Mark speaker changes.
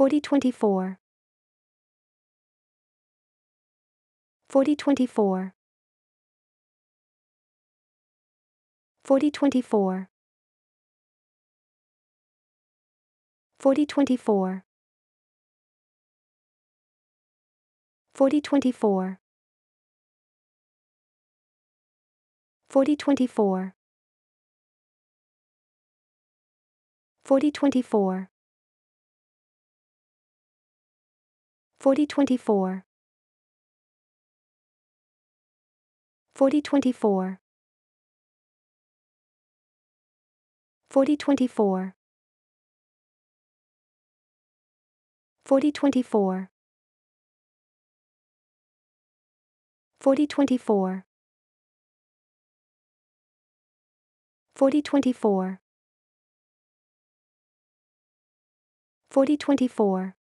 Speaker 1: 4024 4024 4024 4024 4024 4024 4024 4024 4024 4024 4024 4024 4024 4024